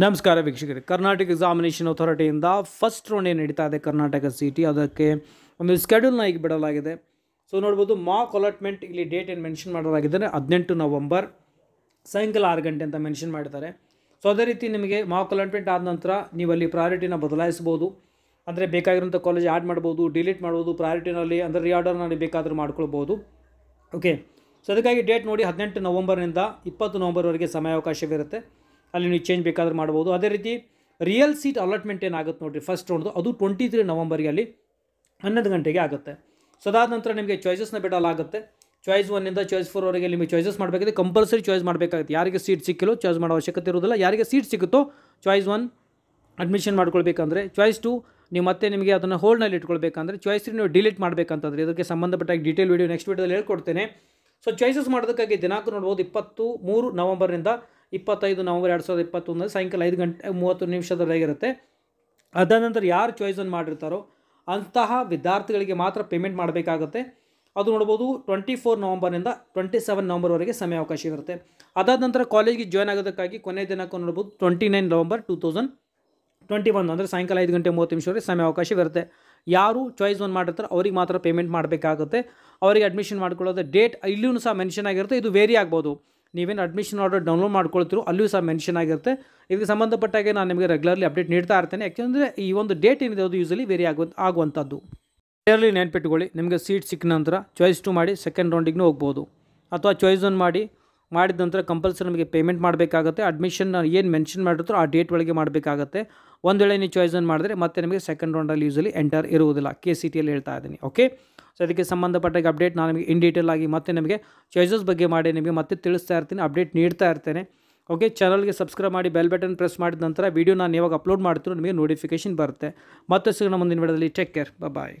ನಮಸ್ಕಾರ ವೀಕ್ಷಕರೇ ಕರ್ನಾಟಕ ಎಕ್ಸಾಮಿನೇಷನ್ ಅಥಾರಿಟಿಯಿಂದ ಫಸ್ಟ್ ರೌಂಡ್ ಏನು ನಡೀತಾ ಇದೆ ಕರ್ನಾಟಕ ಸಿ ಟಿ ಅದಕ್ಕೆ ಒಂದು ಸ್ಕೆಡ್ಯೂಲ್ನ ಈಗ ಬಿಡಲಾಗಿದೆ ಸೊ ನೋಡ್ಬೋದು ಮಾಕ್ ಅಲಾಟ್ಮೆಂಟ್ ಇಲ್ಲಿ ಡೇಟ್ ಏನು ಮೆನ್ಷನ್ ಮಾಡಲಾಗಿದೆ ಹದಿನೆಂಟು ನವಂಬರ್ ಸಾಯಂಕಾಲ ಆರು ಗಂಟೆ ಅಂತ ಮೆನ್ಷನ್ ಮಾಡಿದ್ದಾರೆ ಸೊ ಅದೇ ರೀತಿ ನಿಮಗೆ ಮಾಕ್ ಅಲಾಟ್ಮೆಂಟ್ ಆದ ನಂತರ ನೀವು ಅಲ್ಲಿ ಪ್ರಾಯೋರಿಟಿನ ಬದಲಾಯಿಸ್ಬೋದು ಅಂದರೆ ಬೇಕಾಗಿರೋಂಥ ಕಾಲೇಜ್ ಆ್ಯಡ್ ಮಾಡ್ಬೋದು ಡಿಲೀಟ್ ಮಾಡ್ಬೋದು ಪ್ರಾಯೋರಿಟಿನಲ್ಲಿ ಅಂದರೆ ರಿಆರ್ಡರ್ನಲ್ಲಿ ಬೇಕಾದರೂ ಮಾಡ್ಕೊಳ್ಬೋದು ಓಕೆ ಸೊ ಅದಕ್ಕಾಗಿ ಡೇಟ್ ನೋಡಿ ಹದಿನೆಂಟು ನವಂಬರ್ನಿಂದ ಇಪ್ಪತ್ತು ನವಂಬರ್ವರೆಗೆ ಸಮಯಾವಕಾಶವಿರುತ್ತೆ ಅಲ್ಲಿ ನೀವು ಚೇಂಜ್ ಬೇಕಾದ್ರೆ ಮಾಡ್ಬೋದು ಅದೇ ರೀತಿ ರಿಯಲ್ ಸೀಟ್ ಅಲಾಟ್ಮೆಂಟ್ ಏನಾಗುತ್ತೆ ನೋಡಿರಿ ಫಸ್ಟ್ ರೌಂಡ್ದು ಅದು ಟ್ವೆಂಟಿ ತ್ರೀ ನವಂಬರ್ಗೆ ಅಲ್ಲಿ ಹನ್ನೊಂದು ಗಂಟೆಗೆ ಆಗುತ್ತೆ ಸೊ ಅದಾದ ನಂತರ ನಿಮಗೆ ಚಾಯ್ಸಸ್ನ ಬಿಡಲಾಗುತ್ತೆ ಚಾಯ್ಸ್ ಒನ್ನಿಂದ ಚಾಯ್ಸ್ ಫೋರ್ವರೆಗೆ ನಿಮಗೆ ಚಾಯ್ಸಸ್ ಮಾಡಬೇಕಾಗಿದೆ ಕಂಪಲ್ಸರಿ ಚಾಯ್ಸ್ ಮಾಡಬೇಕಾಗುತ್ತೆ ಯಾರಿಗೆ ಸೀಟ್ ಸಿಕ್ಕಿಲ್ಲೋ ಚಾಯ್ಸ್ ಮಾಡೋ ಅವಶ್ಯಕತೆ ಇರೋದಿಲ್ಲ ಯಾರಿಗೆ ಸೀಟ್ ಸಿಗುತ್ತೋ ಚಾಯ್ಸ್ ಒನ್ ಅಡ್ಮಿಷನ್ ಮಾಡ್ಕೊಳ್ಬೇಕಂದ್ರೆ ಚಾಯ್ಸ್ ಟು ನೀವು ಮತ್ತೆ ನಿಮಗೆ ಅದನ್ನು ಹೋಲ್ಡ್ನಲ್ಲಿ ಇಟ್ಕೊಳ್ಬೇಕಂದ್ರೆ ಚಾಯ್ಸ್ ನೀವು ಡಿಲೀಟ್ ಮಾಡಬೇಕಂತಂದ್ರೆ ಇದಕ್ಕೆ ಸಂಬಂಧಪಟ್ಟಾಗಿ ಡೀಟೇಲ್ ವೀಡಿಯೋ ನೆಕ್ಸ್ಟ್ ವೀಡಿಯೋದಲ್ಲಿ ಹೇಳ್ಕೊಡ್ತೇನೆ ಸೊ ಚಾಯ್ಸಸ್ ಮಾಡೋದಕ್ಕಾಗಿ ದಿನಾಂಕ ನೋಡ್ಬೋದು ಇಪ್ಪತ್ತು ಮೂರು ನವಂಬರ್ನಿಂದ ಇಪ್ಪತ್ತೈದು ನವಂಬರ್ ಎರಡು ಸಾವಿರದ ಇಪ್ಪತ್ತೊಂದು ಸಾಯಂಕಾಲ ಐದು ಗಂಟೆ ಮೂವತ್ತು ನಿಮಿಷದವರೆಗಿರುತ್ತೆ ಅದಾದ ನಂತರ ಯಾರು ಚಾಯ್ಸನ್ನು ಮಾಡಿರ್ತಾರೋ ಅಂತಹ ವಿದ್ಯಾರ್ಥಿಗಳಿಗೆ ಮಾತ್ರ ಪೇಮೆಂಟ್ ಮಾಡಬೇಕಾಗುತ್ತೆ ಅದು ನೋಡ್ಬೋದು ಟ್ವೆಂಟಿ ಫೋರ್ ನವಂಬರ್ನಿಂದ ಟ್ವೆಂಟಿ ಸೆವೆನ್ ನವಂಬರ್ವರೆಗೆ ಅವಕಾಶ ಇರುತ್ತೆ ಅದಾದ ನಂತರ ಕಾಲೇಜಿಗೆ ಜಾಯ್ನ್ ಆಗೋದಕ್ಕಾಗಿ ಕೊನೆಯ ದಿನಕ್ಕೂ ನೋಡ್ಬೋದು twenty nine November two thousand twenty one ಅಂದರೆ ಸಾಯಂಕಾಲ ಐದು ಗಂಟೆ ಮೂವತ್ತು ನಿಮಿಷವರೆಗೆ ಇರುತ್ತೆ ಯಾರು ಚಾಯ್ಸ್ ಒಂದು ಮಾಡಿರ್ತಾರೆ ಅವ್ರಿಗೆ ಮಾತ್ರ ಪೇಮೆಂಟ್ ಮಾಡಬೇಕಾಗುತ್ತೆ ಅವರಿಗೆ ಅಡ್ಮಿಷನ್ ಮಾಡ್ಕೊಳ್ಳೋದು ಡೇಟ್ ಇಲ್ಲಿಯೂ ಸಹ ಮೆನ್ಷನ್ ಆಗಿರುತ್ತೆ ಇದು ವೇರಿ ಆಗ್ಬೋದು ನೀವೇನು ಅಡ್ಮಿಷನ್ ಆರ್ಡರ್ ಡೌನ್ಲೋಡ್ ಮಾಡ್ಕೊಳ್ತಿರು ಅಲ್ಲೂ ಸಹ ಮೆನ್ಷನ್ ಆಗಿರುತ್ತೆ ಇದಕ್ಕೆ ಸಂಬಂಧಪಟ್ಟಾಗೆ ನಾನು ನಿಮಗೆ ರೆಗ್ಯುಲರ್ಲಿ ಅಪ್ಡೇಟ್ ನೀಡ್ತಾ ಇರ್ತೇನೆ ಯಾಕೆಂದರೆ ಈ ಒಂದು ಡೇಟ್ ಏನಿದೆ ಅದು ಯೂಸಲಿ ವೇರಿ ಆಗುವ ಆಗುವಂಥದ್ದು ಕ್ಲಿಯರ್ಲಿ ನೆನ್ಪಿಟ್ಕೊಳ್ಳಿ ನಿಮಗೆ ಸೀಟ್ ಸಿಕ್ಕ ನಂತರ ಚಾಯ್ಸ್ ಟು ಮಾಡಿ ಸೆಕೆಂಡ್ ರೌಂಡಿಗೂ ಹೋಗ್ಬೋದು ಅಥವಾ ಚಾಯ್ಸ್ ಒನ್ ಮಾಡಿ ಮಾಡಿದ ನಂತರ ಕಂಪಲ್ಸರಿ ನಿಮಗೆ ಪೇಮೆಂಟ್ ಮಾಡಬೇಕಾಗುತ್ತೆ ಅಡ್ಮಿಷನ್ ಏನು ಮೆನ್ಷನ್ ಮಾಡಿರ್ತಾರೋ ಆ ಡೇಟ್ ಒಳಗೆ ಮಾಡಬೇಕಾಗುತ್ತೆ ಒಂದು ವೇಳೆ ನೀವು ಚಾಯ್ಸ್ ಒನ್ ಮಾಡಿದ್ರೆ ಮತ್ತೆ ನಿಮಗೆ ಸೆಕೆಂಡ್ ರೌಂಡಲ್ಲಿ ಯೂಸಲಿ ಎಂಟರ್ ಇರುವುದಿಲ್ಲ ಕೆ ಸಿ ಟಿಯಲ್ಲಿ ಹೇಳ್ತಾ ಇದ್ದೀನಿ ಓಕೆ ಸೊ ಅದಕ್ಕೆ ಸಂಬಂಧಪಟ್ಟ ಅಪ್ಡೇಟ್ ನಾನು ನಿಮಗೆ ಇನ್ ಡೀಟೇಲ್ ಆಗಿ ಮತ್ತೆ ನಿಮಗೆ ಚಾಯ್ಸಸ್ ಬಗ್ಗೆ ಮಾಡಿ ನಿಮಗೆ ಮತ್ತೆ ತಿಳಿಸ್ತಾ ಇರ್ತೀನಿ ಅಪ್ಡೇಟ್ ನೀಡ್ತಾ ಇರ್ತೇನೆ ಓಕೆ ಚಾನಲ್ಗೆ ಸಬ್ಸ್ಕ್ರೈಬ್ ಮಾಡಿ ಬೆಲ್ ಬಟನ್ ಪ್ರೆಸ್ ಮಾಡಿದ ನಂತರ ವೀಡಿಯೋ ನಾನು ಯಾವಾಗ ಅಪ್ಲೋಡ್ ಮಾಡ್ತೀರೋ ನಿಮಗೆ ನೋಟಿಫಿಕೇಶನ್ ಬರುತ್ತೆ ಮತ್ತೆ ಸಿಗೋಣ ಮುಂದಿನ ವಿಡಿಯೋದಲ್ಲಿ ಟೇಕ್ ಕೇರ್ ಬಾಯ್